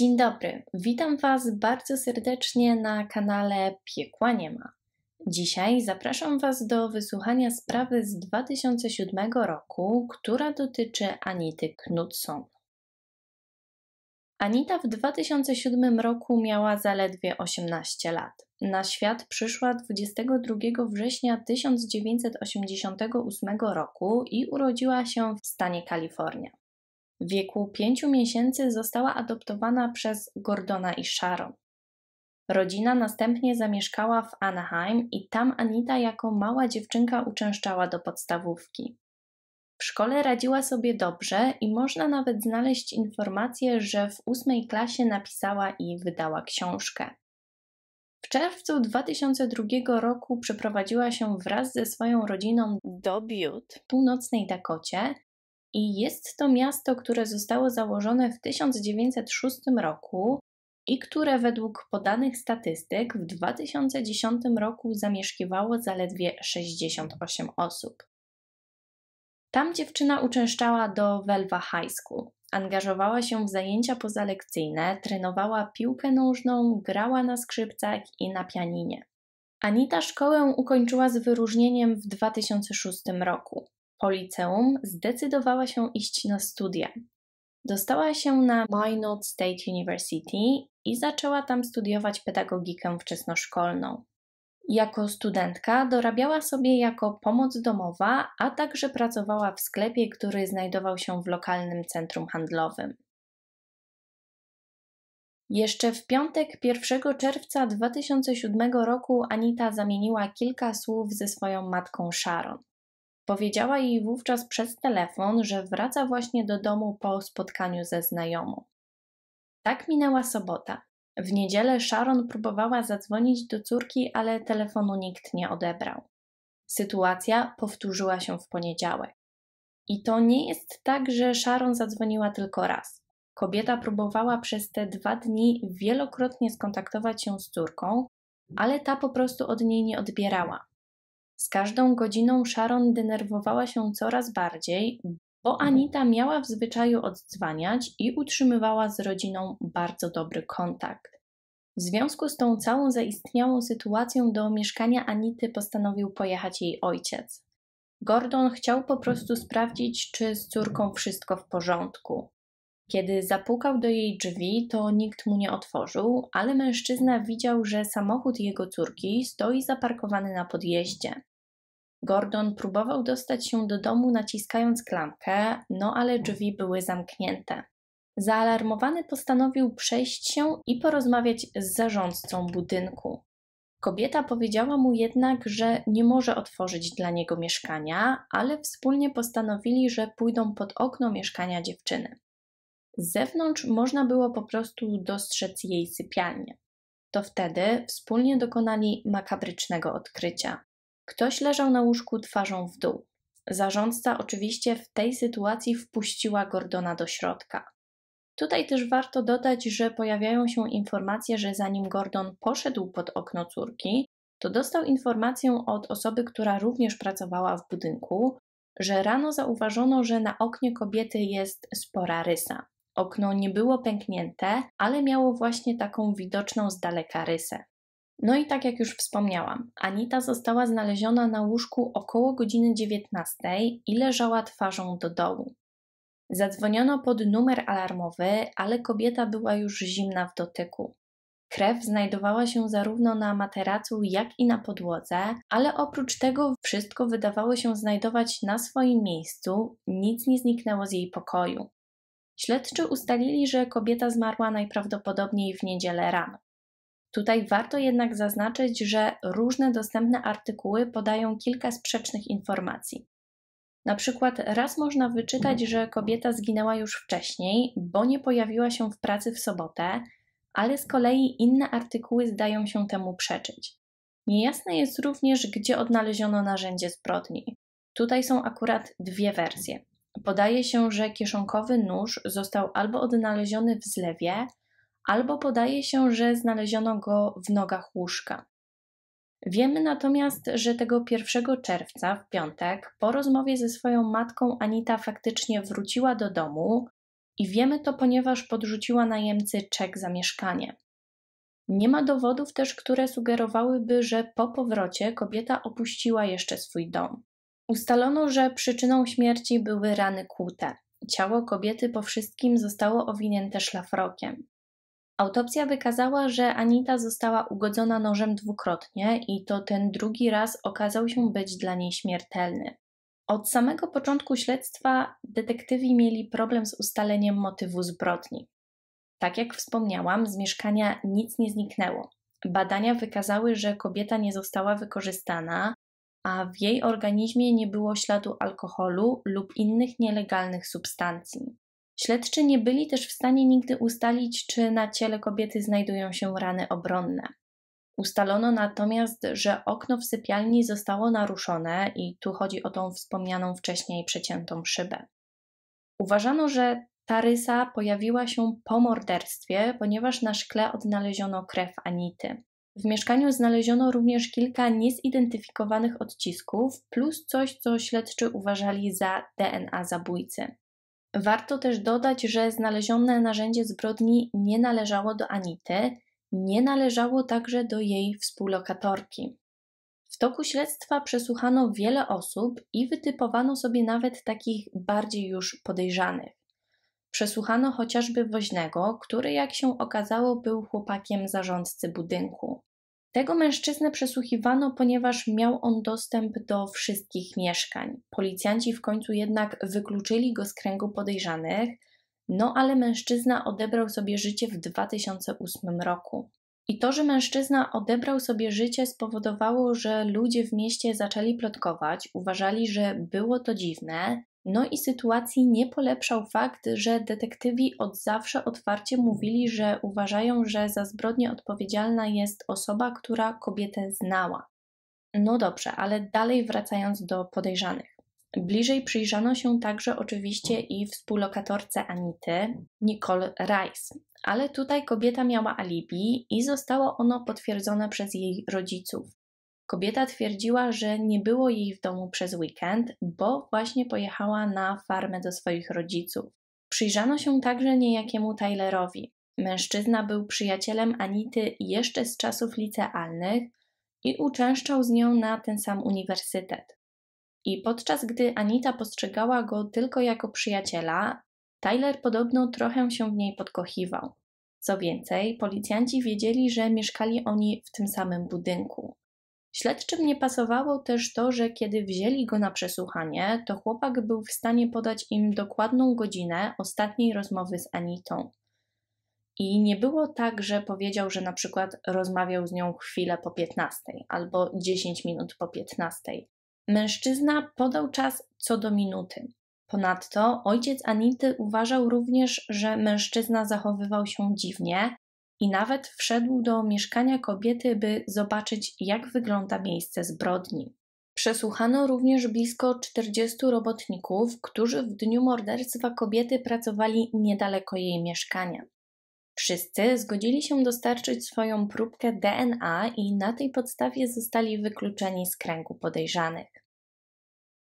Dzień dobry, witam Was bardzo serdecznie na kanale Piekła Nie Ma. Dzisiaj zapraszam Was do wysłuchania sprawy z 2007 roku, która dotyczy Anity Knudson. Anita w 2007 roku miała zaledwie 18 lat. Na świat przyszła 22 września 1988 roku i urodziła się w stanie Kalifornia. W wieku pięciu miesięcy została adoptowana przez Gordona i Sharon. Rodzina następnie zamieszkała w Anaheim i tam Anita jako mała dziewczynka uczęszczała do podstawówki. W szkole radziła sobie dobrze i można nawet znaleźć informację, że w ósmej klasie napisała i wydała książkę. W czerwcu 2002 roku przeprowadziła się wraz ze swoją rodziną do Butte w północnej Dakocie, i jest to miasto, które zostało założone w 1906 roku i które według podanych statystyk w 2010 roku zamieszkiwało zaledwie 68 osób. Tam dziewczyna uczęszczała do Velva High School. Angażowała się w zajęcia pozalekcyjne, trenowała piłkę nożną, grała na skrzypcach i na pianinie. Anita szkołę ukończyła z wyróżnieniem w 2006 roku. Po liceum zdecydowała się iść na studia. Dostała się na Minot State University i zaczęła tam studiować pedagogikę wczesnoszkolną. Jako studentka dorabiała sobie jako pomoc domowa, a także pracowała w sklepie, który znajdował się w lokalnym centrum handlowym. Jeszcze w piątek 1 czerwca 2007 roku Anita zamieniła kilka słów ze swoją matką Sharon. Powiedziała jej wówczas przez telefon, że wraca właśnie do domu po spotkaniu ze znajomą. Tak minęła sobota. W niedzielę Sharon próbowała zadzwonić do córki, ale telefonu nikt nie odebrał. Sytuacja powtórzyła się w poniedziałek. I to nie jest tak, że Sharon zadzwoniła tylko raz. Kobieta próbowała przez te dwa dni wielokrotnie skontaktować się z córką, ale ta po prostu od niej nie odbierała. Z każdą godziną Sharon denerwowała się coraz bardziej, bo mhm. Anita miała w zwyczaju oddzwaniać i utrzymywała z rodziną bardzo dobry kontakt. W związku z tą całą zaistniałą sytuacją do mieszkania Anity postanowił pojechać jej ojciec. Gordon chciał po prostu sprawdzić, czy z córką wszystko w porządku. Kiedy zapukał do jej drzwi, to nikt mu nie otworzył, ale mężczyzna widział, że samochód jego córki stoi zaparkowany na podjeździe. Gordon próbował dostać się do domu naciskając klamkę, no ale drzwi były zamknięte. Zaalarmowany postanowił przejść się i porozmawiać z zarządcą budynku. Kobieta powiedziała mu jednak, że nie może otworzyć dla niego mieszkania, ale wspólnie postanowili, że pójdą pod okno mieszkania dziewczyny. Z zewnątrz można było po prostu dostrzec jej sypialnię. To wtedy wspólnie dokonali makabrycznego odkrycia. Ktoś leżał na łóżku twarzą w dół. Zarządca oczywiście w tej sytuacji wpuściła Gordona do środka. Tutaj też warto dodać, że pojawiają się informacje, że zanim Gordon poszedł pod okno córki, to dostał informację od osoby, która również pracowała w budynku, że rano zauważono, że na oknie kobiety jest spora rysa. Okno nie było pęknięte, ale miało właśnie taką widoczną z daleka rysę. No i tak jak już wspomniałam, Anita została znaleziona na łóżku około godziny 19 i leżała twarzą do dołu. Zadzwoniono pod numer alarmowy, ale kobieta była już zimna w dotyku. Krew znajdowała się zarówno na materacu, jak i na podłodze, ale oprócz tego wszystko wydawało się znajdować na swoim miejscu, nic nie zniknęło z jej pokoju. Śledczy ustalili, że kobieta zmarła najprawdopodobniej w niedzielę rano. Tutaj warto jednak zaznaczyć, że różne dostępne artykuły podają kilka sprzecznych informacji. Na przykład raz można wyczytać, że kobieta zginęła już wcześniej, bo nie pojawiła się w pracy w sobotę, ale z kolei inne artykuły zdają się temu przeczyć. Niejasne jest również, gdzie odnaleziono narzędzie zbrodni. Tutaj są akurat dwie wersje. Podaje się, że kieszonkowy nóż został albo odnaleziony w zlewie, albo podaje się, że znaleziono go w nogach łóżka. Wiemy natomiast, że tego 1 czerwca, w piątek, po rozmowie ze swoją matką Anita faktycznie wróciła do domu i wiemy to, ponieważ podrzuciła najemcy czek za mieszkanie. Nie ma dowodów też, które sugerowałyby, że po powrocie kobieta opuściła jeszcze swój dom. Ustalono, że przyczyną śmierci były rany kłute. Ciało kobiety po wszystkim zostało owinięte szlafrokiem. Autopsja wykazała, że Anita została ugodzona nożem dwukrotnie i to ten drugi raz okazał się być dla niej śmiertelny. Od samego początku śledztwa detektywi mieli problem z ustaleniem motywu zbrodni. Tak jak wspomniałam, z mieszkania nic nie zniknęło. Badania wykazały, że kobieta nie została wykorzystana, a w jej organizmie nie było śladu alkoholu lub innych nielegalnych substancji. Śledczy nie byli też w stanie nigdy ustalić, czy na ciele kobiety znajdują się rany obronne. Ustalono natomiast, że okno w sypialni zostało naruszone i tu chodzi o tą wspomnianą wcześniej przeciętą szybę. Uważano, że ta rysa pojawiła się po morderstwie, ponieważ na szkle odnaleziono krew Anity. W mieszkaniu znaleziono również kilka niezidentyfikowanych odcisków, plus coś, co śledczy uważali za DNA zabójcy. Warto też dodać, że znalezione narzędzie zbrodni nie należało do Anity, nie należało także do jej współlokatorki. W toku śledztwa przesłuchano wiele osób i wytypowano sobie nawet takich bardziej już podejrzanych. Przesłuchano chociażby woźnego, który, jak się okazało, był chłopakiem zarządcy budynku. Tego mężczyznę przesłuchiwano, ponieważ miał on dostęp do wszystkich mieszkań. Policjanci w końcu jednak wykluczyli go z kręgu podejrzanych, no ale mężczyzna odebrał sobie życie w 2008 roku. I to, że mężczyzna odebrał sobie życie, spowodowało, że ludzie w mieście zaczęli plotkować, uważali, że było to dziwne, no i sytuacji nie polepszał fakt, że detektywi od zawsze otwarcie mówili, że uważają, że za zbrodnię odpowiedzialna jest osoba, która kobietę znała. No dobrze, ale dalej wracając do podejrzanych. Bliżej przyjrzano się także oczywiście i współlokatorce Anity, Nicole Rice. Ale tutaj kobieta miała alibi i zostało ono potwierdzone przez jej rodziców. Kobieta twierdziła, że nie było jej w domu przez weekend, bo właśnie pojechała na farmę do swoich rodziców. Przyjrzano się także niejakiemu Tylerowi. Mężczyzna był przyjacielem Anity jeszcze z czasów licealnych i uczęszczał z nią na ten sam uniwersytet. I podczas gdy Anita postrzegała go tylko jako przyjaciela, Tyler podobno trochę się w niej podkochiwał. Co więcej, policjanci wiedzieli, że mieszkali oni w tym samym budynku. Śledczym nie pasowało też to, że kiedy wzięli go na przesłuchanie, to chłopak był w stanie podać im dokładną godzinę ostatniej rozmowy z Anitą. I nie było tak, że powiedział, że na przykład rozmawiał z nią chwilę po 15 albo 10 minut po 15. Mężczyzna podał czas co do minuty. Ponadto ojciec Anity uważał również, że mężczyzna zachowywał się dziwnie i nawet wszedł do mieszkania kobiety, by zobaczyć, jak wygląda miejsce zbrodni. Przesłuchano również blisko 40 robotników, którzy w dniu morderstwa kobiety pracowali niedaleko jej mieszkania. Wszyscy zgodzili się dostarczyć swoją próbkę DNA i na tej podstawie zostali wykluczeni z kręgu podejrzanych.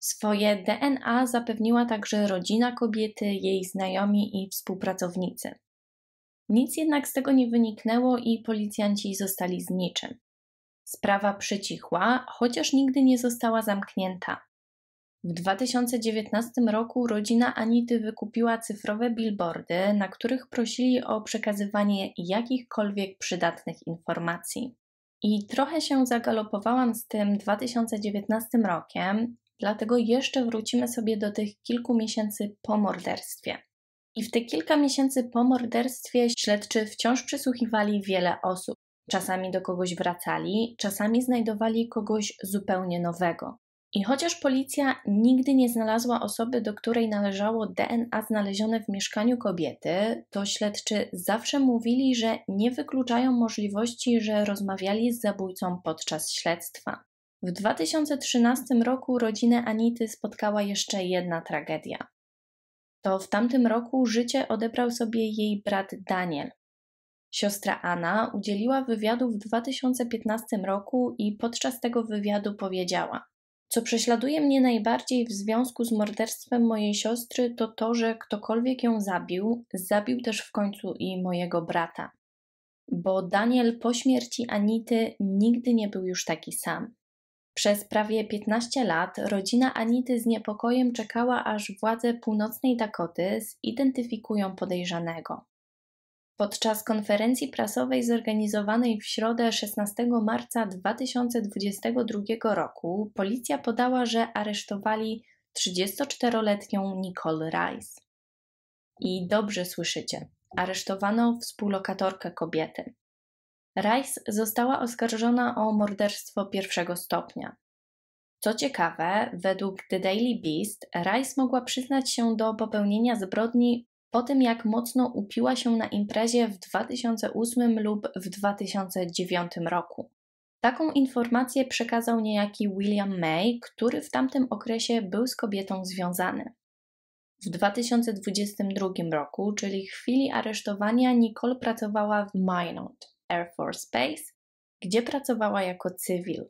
Swoje DNA zapewniła także rodzina kobiety, jej znajomi i współpracownicy. Nic jednak z tego nie wyniknęło i policjanci zostali z niczym. Sprawa przycichła, chociaż nigdy nie została zamknięta. W 2019 roku rodzina Anity wykupiła cyfrowe billboardy, na których prosili o przekazywanie jakichkolwiek przydatnych informacji. I trochę się zagalopowałam z tym 2019 rokiem, dlatego jeszcze wrócimy sobie do tych kilku miesięcy po morderstwie. I w te kilka miesięcy po morderstwie śledczy wciąż przesłuchiwali wiele osób. Czasami do kogoś wracali, czasami znajdowali kogoś zupełnie nowego. I chociaż policja nigdy nie znalazła osoby, do której należało DNA znalezione w mieszkaniu kobiety, to śledczy zawsze mówili, że nie wykluczają możliwości, że rozmawiali z zabójcą podczas śledztwa. W 2013 roku rodzinę Anity spotkała jeszcze jedna tragedia to w tamtym roku życie odebrał sobie jej brat Daniel. Siostra Anna udzieliła wywiadu w 2015 roku i podczas tego wywiadu powiedziała: Co prześladuje mnie najbardziej w związku z morderstwem mojej siostry, to to, że ktokolwiek ją zabił, zabił też w końcu i mojego brata. Bo Daniel po śmierci Anity nigdy nie był już taki sam. Przez prawie 15 lat rodzina Anity z niepokojem czekała, aż władze północnej Dakoty zidentyfikują podejrzanego. Podczas konferencji prasowej zorganizowanej w środę 16 marca 2022 roku policja podała, że aresztowali 34-letnią Nicole Rice. I dobrze słyszycie, aresztowano współlokatorkę kobiety. Rice została oskarżona o morderstwo pierwszego stopnia. Co ciekawe, według The Daily Beast, Rice mogła przyznać się do popełnienia zbrodni po tym, jak mocno upiła się na imprezie w 2008 lub w 2009 roku. Taką informację przekazał niejaki William May, który w tamtym okresie był z kobietą związany. W 2022 roku, czyli chwili aresztowania, Nicole pracowała w Minot. Air Force Base, gdzie pracowała jako cywil.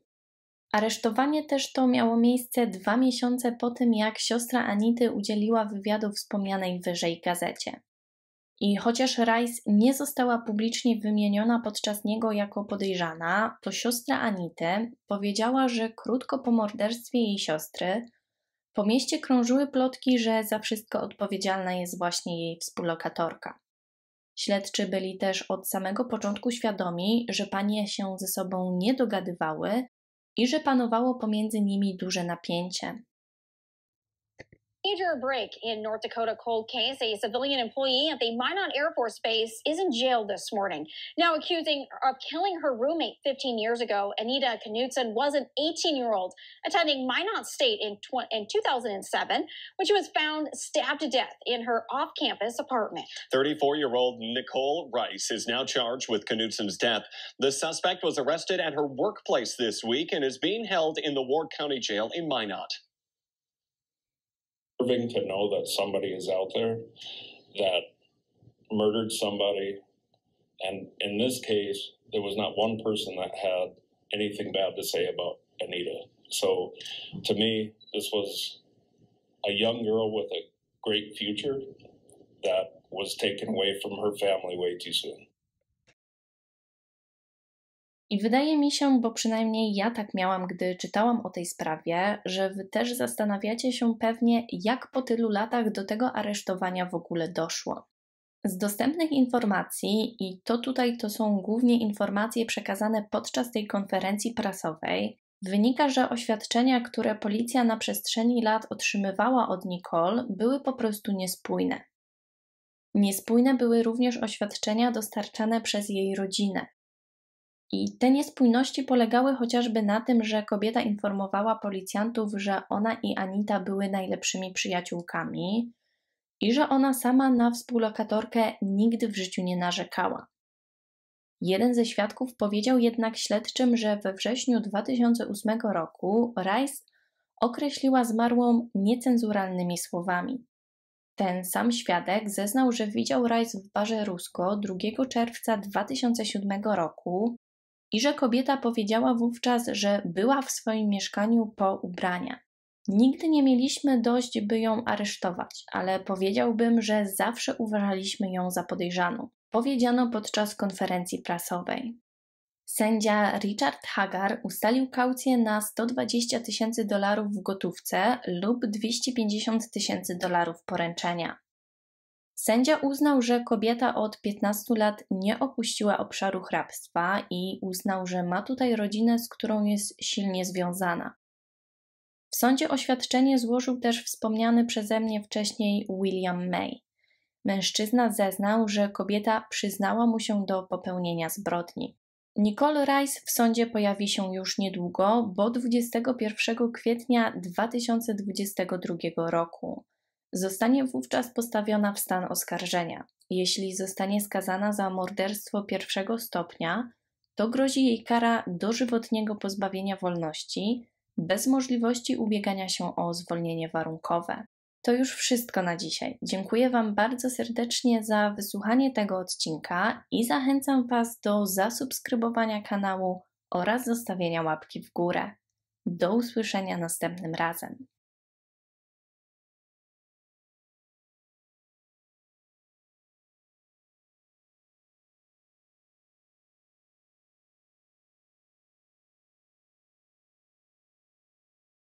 Aresztowanie też to miało miejsce dwa miesiące po tym, jak siostra Anity udzieliła wywiadu wspomnianej wyżej gazecie. I chociaż Rice nie została publicznie wymieniona podczas niego jako podejrzana, to siostra Anity powiedziała, że krótko po morderstwie jej siostry po mieście krążyły plotki, że za wszystko odpowiedzialna jest właśnie jej współlokatorka. Śledczy byli też od samego początku świadomi, że panie się ze sobą nie dogadywały i że panowało pomiędzy nimi duże napięcie. Major break in North Dakota cold case. A civilian employee at the Minot Air Force Base is in jail this morning. Now accusing of killing her roommate 15 years ago, Anita Knudsen was an 18 year old attending Minot State in, in 2007 when she was found stabbed to death in her off campus apartment. 34 year old Nicole Rice is now charged with Knudsen's death. The suspect was arrested at her workplace this week and is being held in the Ward County Jail in Minot deserving to know that somebody is out there that murdered somebody. And in this case, there was not one person that had anything bad to say about Anita. So to me, this was a young girl with a great future that was taken away from her family way too soon. I wydaje mi się, bo przynajmniej ja tak miałam, gdy czytałam o tej sprawie, że wy też zastanawiacie się pewnie, jak po tylu latach do tego aresztowania w ogóle doszło. Z dostępnych informacji, i to tutaj to są głównie informacje przekazane podczas tej konferencji prasowej, wynika, że oświadczenia, które policja na przestrzeni lat otrzymywała od Nicole, były po prostu niespójne. Niespójne były również oświadczenia dostarczane przez jej rodzinę. I te niespójności polegały chociażby na tym, że kobieta informowała policjantów, że ona i Anita były najlepszymi przyjaciółkami i że ona sama na współlokatorkę nigdy w życiu nie narzekała. Jeden ze świadków powiedział jednak śledczym, że we wrześniu 2008 roku Rice określiła zmarłą niecenzuralnymi słowami. Ten sam świadek zeznał, że widział Rice w barze Rusko 2 czerwca 2007 roku i że kobieta powiedziała wówczas, że była w swoim mieszkaniu po ubrania. Nigdy nie mieliśmy dość, by ją aresztować, ale powiedziałbym, że zawsze uważaliśmy ją za podejrzaną. Powiedziano podczas konferencji prasowej. Sędzia Richard Hagar ustalił kaucję na 120 tysięcy dolarów w gotówce lub 250 tysięcy dolarów poręczenia. Sędzia uznał, że kobieta od 15 lat nie opuściła obszaru hrabstwa i uznał, że ma tutaj rodzinę, z którą jest silnie związana. W sądzie oświadczenie złożył też wspomniany przeze mnie wcześniej William May. Mężczyzna zeznał, że kobieta przyznała mu się do popełnienia zbrodni. Nicole Rice w sądzie pojawi się już niedługo, bo 21 kwietnia 2022 roku. Zostanie wówczas postawiona w stan oskarżenia. Jeśli zostanie skazana za morderstwo pierwszego stopnia, to grozi jej kara dożywotniego pozbawienia wolności bez możliwości ubiegania się o zwolnienie warunkowe. To już wszystko na dzisiaj. Dziękuję Wam bardzo serdecznie za wysłuchanie tego odcinka i zachęcam Was do zasubskrybowania kanału oraz zostawienia łapki w górę. Do usłyszenia następnym razem.